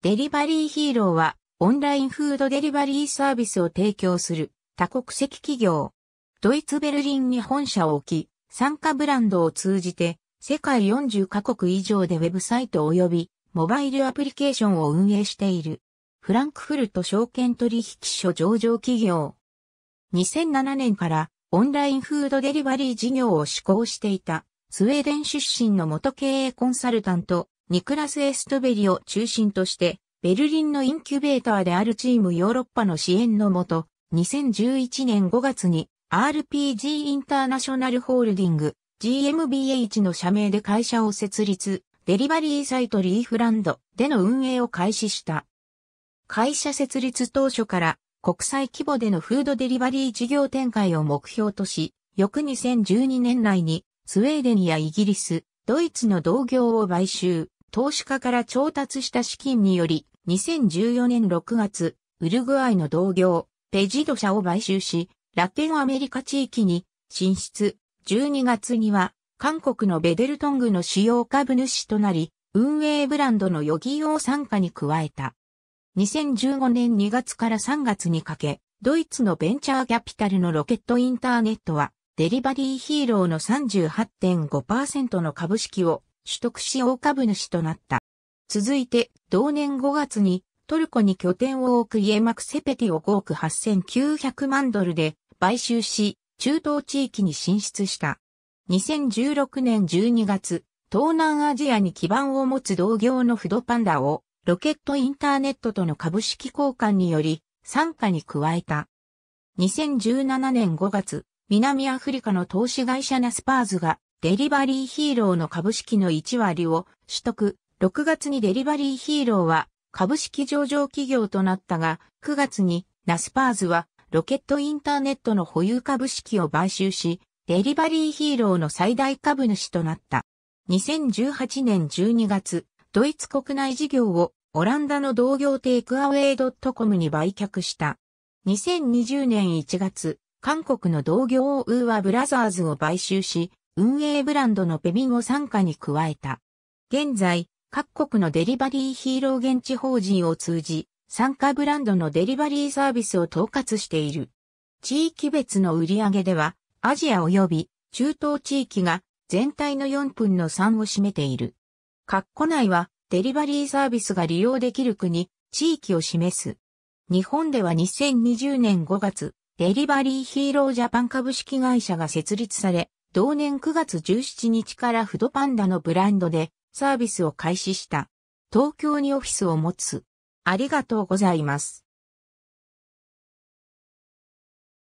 デリバリーヒーローは、オンラインフードデリバリーサービスを提供する多国籍企業。ドイツ・ベルリンに本社を置き、参加ブランドを通じて、世界40カ国以上でウェブサイト及びモバイルアプリケーションを運営している。フランクフルト証券取引所上場企業。2007年からオンラインフードデリバリー事業を施行していたスウェーデン出身の元経営コンサルタントニクラス・エストベリを中心として、ベルリンのインキュベーターであるチームヨーロッパの支援のもと、2011年5月に RPG インターナショナルホールディング GmbH の社名で会社を設立、デリバリーサイトリーフランドでの運営を開始した。会社設立当初から国際規模でのフードデリバリー事業展開を目標とし、翌2012年内にスウェーデンやイギリス、ドイツの同業を買収。投資家から調達した資金により、2014年6月、ウルグアイの同業、ペジド社を買収し、ラテンアメリカ地域に進出。12月には、韓国のベデルトングの主要株主となり、運営ブランドのヨギーを参加に加えた。2015年2月から3月にかけ、ドイツのベンチャーキャピタルのロケットインターネットは、デリバリーヒーローの38.5%の株式を取得し大株主となった。続いて、同年5月に、トルコに拠点を置くイエマクセペティを5億8900万ドルで買収し、中東地域に進出した。2016年12月、東南アジアに基盤を持つ同業のフドパンダを、ロケットインターネットとの株式交換により、参加に加えた。2017年5月、南アフリカの投資会社ナスパーズがデリバリーヒーローの株式の1割を取得。6月にデリバリーヒーローは株式上場企業となったが、9月にナスパーズはロケットインターネットの保有株式を買収し、デリバリーヒーローの最大株主となった。2018年12月、ドイツ国内事業をオランダの同業テイクアウェイドットコムに売却した。2020年1月、韓国の同業オーウーアブラザーズを買収し、運営ブランドのペビを参加に加えた。現在、各国のデリバリーヒーロー現地法人を通じ、参加ブランドのデリバリーサービスを統括している。地域別の売り上げでは、アジア及び中東地域が全体の4分の3を占めている。括弧内は、デリバリーサービスが利用できる国、地域を示す。日本では2020年5月、デリバリーヒーロージャパン株式会社が設立され、同年9月17日からフドパンダのブランドでサービスを開始した。東京にオフィスを持つ。ありがとうございます。